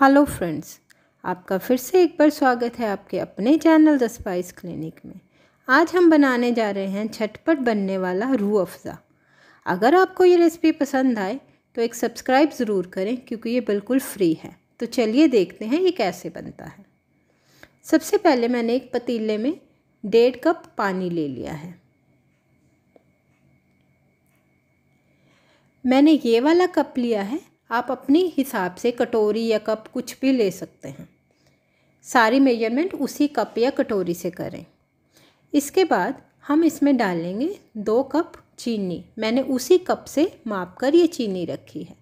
Hello friends आपका फिर से एक बार स्वागत है आपके अपने चैनल द स्पाइस क्लिनिक में आज हम बनाने जा रहे हैं छटपट बनने वाला रूह अफ़ज़ा अगर आपको ये रेसिपी पसंद आए तो एक सब्सक्राइब ज़रूर करें क्योंकि ये बिल्कुल फ्री है तो चलिए देखते हैं ये कैसे बनता है सबसे पहले मैंने एक पतीले में डेढ़ कप पानी ले लिया है मैंने ये वाला कप लिया है आप अपने हिसाब से कटोरी या कप कुछ भी ले सकते हैं सारी मेजरमेंट उसी कप या कटोरी से करें इसके बाद हम इसमें डालेंगे दो कप चीनी मैंने उसी कप से माप कर ये चीनी रखी है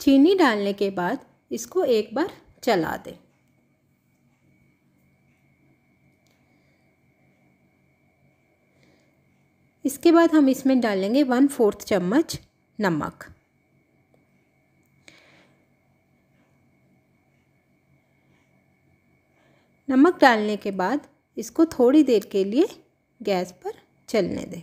चीनी डालने के बाद इसको एक बार चला दें इसके बाद हम इसमें डालेंगे वन फोर्थ चम्मच नमक नमक डालने के बाद इसको थोड़ी देर के लिए गैस पर चलने दें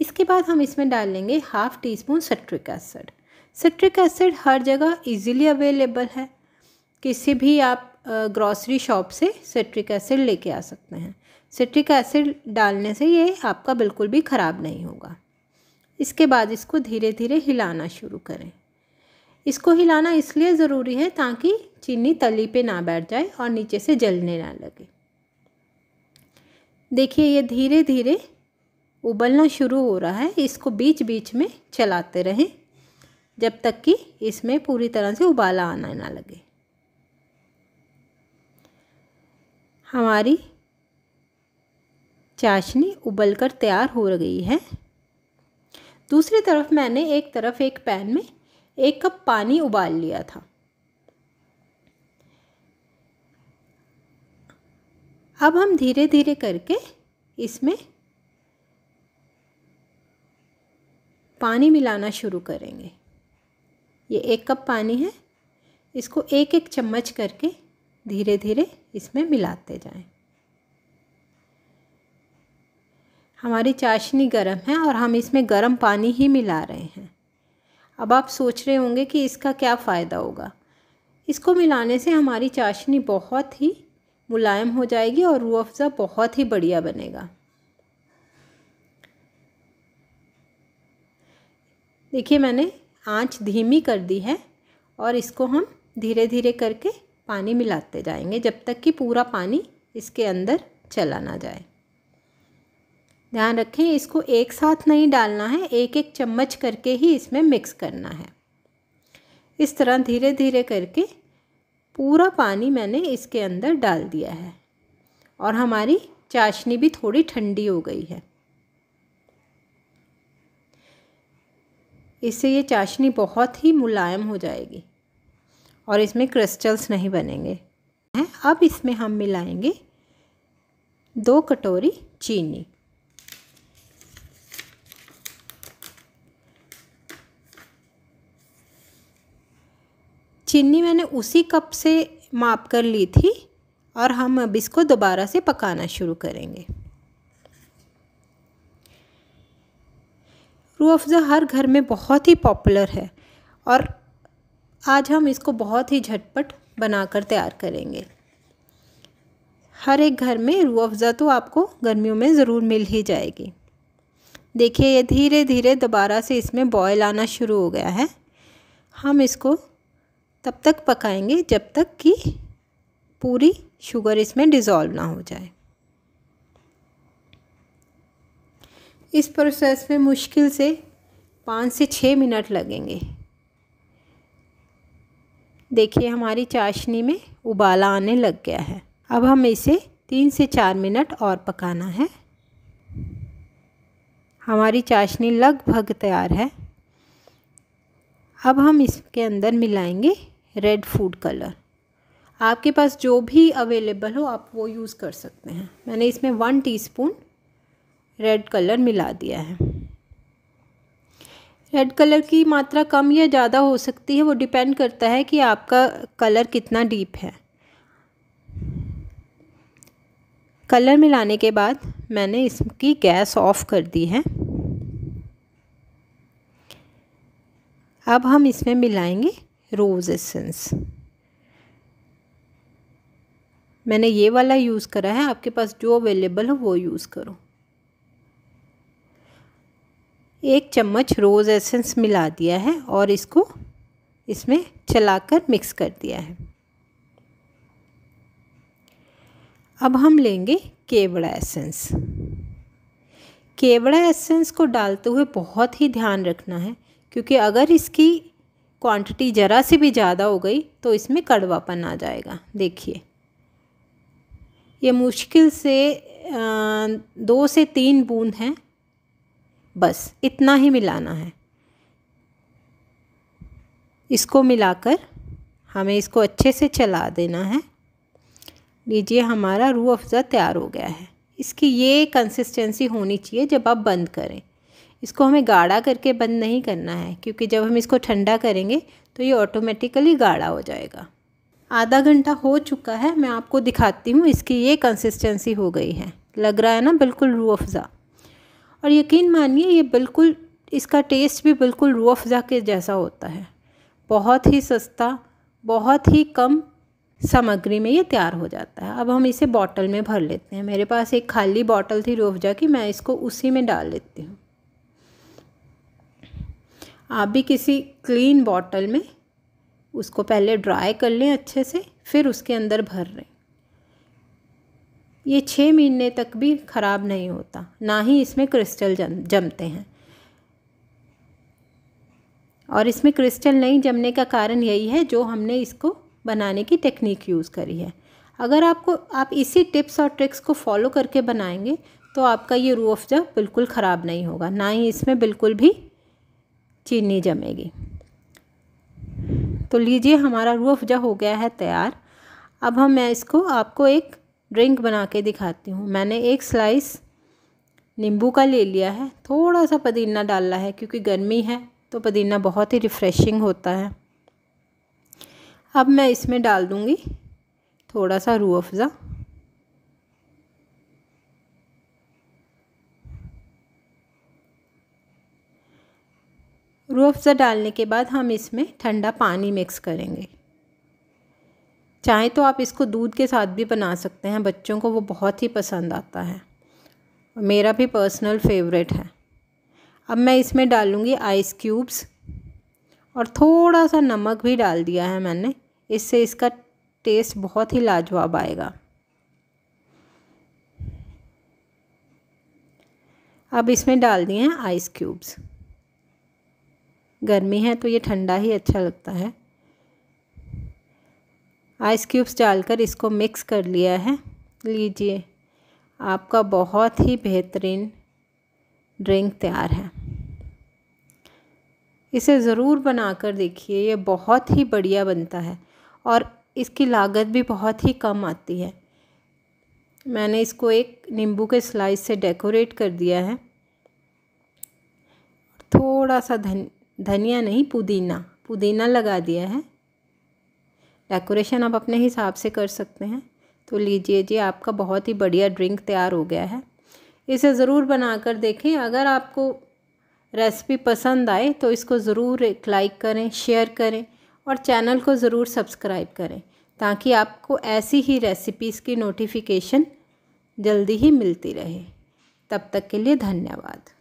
इसके बाद हम इसमें डालेंगे half teaspoon citric acid citric acid हर जगह इजीली अवेलेबल है किसी भी आप ग्रॉसरी शॉप से सिट्रिक एसिड लेके आ सकते हैं सिट्रिक एसिड डालने से ये आपका बिल्कुल भी ख़राब नहीं होगा इसके बाद इसको धीरे धीरे हिलाना शुरू करें इसको हिलाना इसलिए ज़रूरी है ताकि चीनी तली पे ना बैठ जाए और नीचे से जलने ना लगे देखिए ये धीरे धीरे उबलना शुरू हो रहा है इसको बीच बीच में चलाते रहें जब तक कि इसमें पूरी तरह से उबाला आना ना लगे हमारी चाशनी उबल कर तैयार हो गई है दूसरी तरफ मैंने एक तरफ एक पैन में एक कप पानी उबाल लिया था अब हम धीरे धीरे करके इसमें पानी मिलाना शुरू करेंगे ये एक कप पानी है इसको एक एक चम्मच करके धीरे धीरे इसमें मिलाते जाएं। हमारी चाशनी गरम है और हम इसमें गरम पानी ही मिला रहे हैं अब आप सोच रहे होंगे कि इसका क्या फ़ायदा होगा इसको मिलाने से हमारी चाशनी बहुत ही मुलायम हो जाएगी और रू अफ़ज़ा बहुत ही बढ़िया बनेगा देखिए मैंने आंच धीमी कर दी है और इसको हम धीरे धीरे करके पानी मिलाते जाएंगे जब तक कि पूरा पानी इसके अंदर चला ना जाए ध्यान रखें इसको एक साथ नहीं डालना है एक एक चम्मच करके ही इसमें मिक्स करना है इस तरह धीरे धीरे करके पूरा पानी मैंने इसके अंदर डाल दिया है और हमारी चाशनी भी थोड़ी ठंडी हो गई है इससे ये चाशनी बहुत ही मुलायम हो जाएगी और इसमें क्रिस्टल्स नहीं बनेंगे अब इसमें हम मिलाएंगे दो कटोरी चीनी चीनी मैंने उसी कप से माप कर ली थी और हम अब इसको दोबारा से पकाना शुरू करेंगे रू अफ़ज़ा हर घर में बहुत ही पॉपुलर है और आज हम इसको बहुत ही झटपट बनाकर तैयार करेंगे हर एक घर में रू अफ़ज़ा तो आपको गर्मियों में ज़रूर मिल ही जाएगी देखिए ये धीरे धीरे दोबारा से इसमें बॉयल आना शुरू हो गया है हम इसको तब तक पकाएंगे जब तक कि पूरी शुगर इसमें डिज़ोल्व ना हो जाए इस प्रोसेस में मुश्किल से पाँच से छः मिनट लगेंगे देखिए हमारी चाशनी में उबाला आने लग गया है अब हम इसे तीन से चार मिनट और पकाना है हमारी चाशनी लगभग तैयार है अब हम इसके अंदर मिलाएंगे रेड फूड कलर आपके पास जो भी अवेलेबल हो आप वो यूज़ कर सकते हैं मैंने इसमें वन टीस्पून रेड कलर मिला दिया है रेड कलर की मात्रा कम या ज़्यादा हो सकती है वो डिपेंड करता है कि आपका कलर कितना डीप है कलर मिलाने के बाद मैंने इसकी गैस ऑफ कर दी है अब हम इसमें मिलाएंगे रोज़ एसेंस मैंने ये वाला यूज़ करा है आपके पास जो अवेलेबल हो वो यूज़ करो एक चम्मच रोज़ एसेंस मिला दिया है और इसको इसमें चलाकर मिक्स कर दिया है अब हम लेंगे केवड़ा एसेंस केवड़ा एसेंस को डालते हुए बहुत ही ध्यान रखना है क्योंकि अगर इसकी क्वांटिटी ज़रा से भी ज़्यादा हो गई तो इसमें कड़वापन आ जाएगा देखिए ये मुश्किल से दो से तीन बूंद हैं बस इतना ही मिलाना है इसको मिलाकर हमें इसको अच्छे से चला देना है लीजिए हमारा रू अफ़ज़ा तैयार हो गया है इसकी ये कंसिस्टेंसी होनी चाहिए जब आप बंद करें इसको हमें गाढ़ा करके बंद नहीं करना है क्योंकि जब हम इसको ठंडा करेंगे तो ये ऑटोमेटिकली गाढ़ा हो जाएगा आधा घंटा हो चुका है मैं आपको दिखाती हूँ इसकी ये कंसिस्टेंसी हो गई है लग रहा है ना बिल्कुल रूह अफ़ज़ा और यकीन मानिए ये बिल्कुल इसका टेस्ट भी बिल्कुल रू अफ़ज़ा के जैसा होता है बहुत ही सस्ता बहुत ही कम सामग्री में ये तैयार हो जाता है अब हम इसे बॉटल में भर लेते हैं मेरे पास एक खाली बॉटल थी अफज़ा की मैं इसको उसी में डाल लेती हूँ आप भी किसी क्लीन बॉटल में उसको पहले ड्राई कर लें अच्छे से फिर उसके अंदर भर लें ये छः महीने तक भी ख़राब नहीं होता ना ही इसमें क्रिस्टल जम जमते हैं और इसमें क्रिस्टल नहीं जमने का कारण यही है जो हमने इसको बनाने की टेक्निक यूज़ करी है अगर आपको आप इसी टिप्स और ट्रिक्स को फॉलो करके बनाएंगे तो आपका ये रू अफ़ज़ा बिल्कुल ख़राब नहीं होगा ना ही इसमें बिल्कुल भी चीनी जमेगी तो लीजिए हमारा रू अफ़ज़ा हो गया है तैयार अब हम मैं इसको आपको एक ड्रिंक बना के दिखाती हूँ मैंने एक स्लाइस नींबू का ले लिया है थोड़ा सा पुदीना डालना है क्योंकि गर्मी है तो पुदीना बहुत ही रिफ़्रेशिंग होता है अब मैं इसमें डाल दूँगी थोड़ा सा रू अफ़ज़ा रू अफ़ज़ा डालने के बाद हम इसमें ठंडा पानी मिक्स करेंगे चाहें तो आप इसको दूध के साथ भी बना सकते हैं बच्चों को वो बहुत ही पसंद आता है मेरा भी पर्सनल फेवरेट है अब मैं इसमें डालूँगी आइस क्यूब्स और थोड़ा सा नमक भी डाल दिया है मैंने इससे इसका टेस्ट बहुत ही लाजवाब आएगा अब इसमें डाल दिए हैं आइस क्यूब्स गर्मी है तो ये ठंडा ही अच्छा लगता है आइस क्यूब्स डालकर इसको मिक्स कर लिया है लीजिए आपका बहुत ही बेहतरीन ड्रिंक तैयार है इसे ज़रूर बना कर देखिए ये बहुत ही बढ़िया बनता है और इसकी लागत भी बहुत ही कम आती है मैंने इसको एक नींबू के स्लाइस से डेकोरेट कर दिया है थोड़ा सा धन धनिया नहीं पुदीना पुदीना लगा दिया है डेकोरेशन आप अपने हिसाब से कर सकते हैं तो लीजिए जी आपका बहुत ही बढ़िया ड्रिंक तैयार हो गया है इसे ज़रूर बना कर देखें अगर आपको रेसिपी पसंद आए तो इसको ज़रूर एक लाइक करें शेयर करें और चैनल को ज़रूर सब्सक्राइब करें ताकि आपको ऐसी ही रेसिपीज़ की नोटिफिकेशन जल्दी ही मिलती रहे तब तक के लिए धन्यवाद